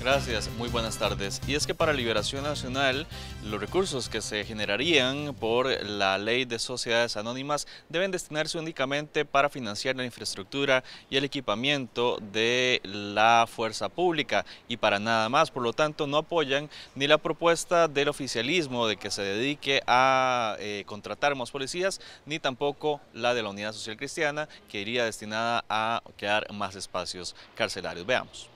Gracias, muy buenas tardes. Y es que para Liberación Nacional, los recursos que se generarían por la ley de sociedades anónimas deben destinarse únicamente para financiar la infraestructura y el equipamiento de la fuerza pública y para nada más. Por lo tanto, no apoyan ni la propuesta del oficialismo de que se dedique a eh, contratar más policías, ni tampoco la de la Unidad Social Cristiana, que iría destinada a crear más espacios carcelarios. Veamos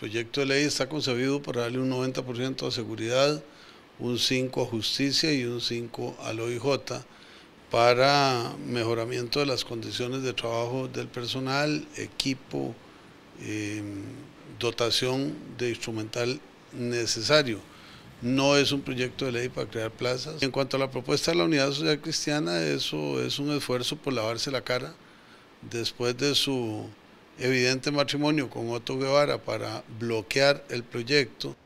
proyecto de ley está concebido para darle un 90% a seguridad, un 5% a justicia y un 5% al OIJ para mejoramiento de las condiciones de trabajo del personal, equipo, em, dotación de instrumental necesario. No es un proyecto de ley para crear plazas. En cuanto a la propuesta de la Unidad Social Cristiana, eso es un esfuerzo por lavarse la cara después de su evidente matrimonio con Otto Guevara para bloquear el proyecto.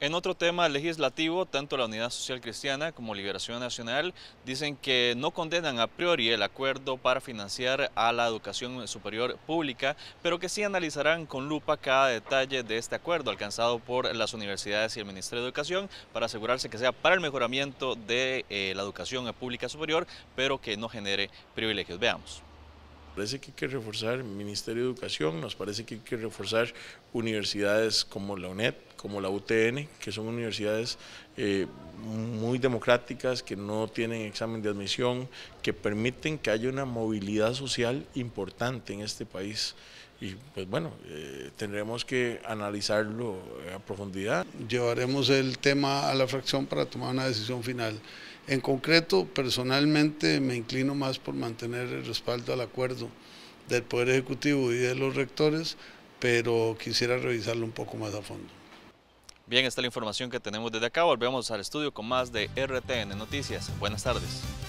En otro tema legislativo, tanto la Unidad Social Cristiana como Liberación Nacional dicen que no condenan a priori el acuerdo para financiar a la educación superior pública, pero que sí analizarán con lupa cada detalle de este acuerdo alcanzado por las universidades y el Ministerio de Educación para asegurarse que sea para el mejoramiento de eh, la educación pública superior, pero que no genere privilegios. Veamos parece que hay que reforzar el Ministerio de Educación, nos parece que hay que reforzar universidades como la UNED, como la UTN, que son universidades eh, muy democráticas, que no tienen examen de admisión, que permiten que haya una movilidad social importante en este país. Y pues bueno, eh, tendremos que analizarlo a profundidad. Llevaremos el tema a la fracción para tomar una decisión final. En concreto, personalmente me inclino más por mantener el respaldo al acuerdo del Poder Ejecutivo y de los rectores, pero quisiera revisarlo un poco más a fondo. Bien, esta es la información que tenemos desde acá. Volvemos al estudio con más de RTN Noticias. Buenas tardes.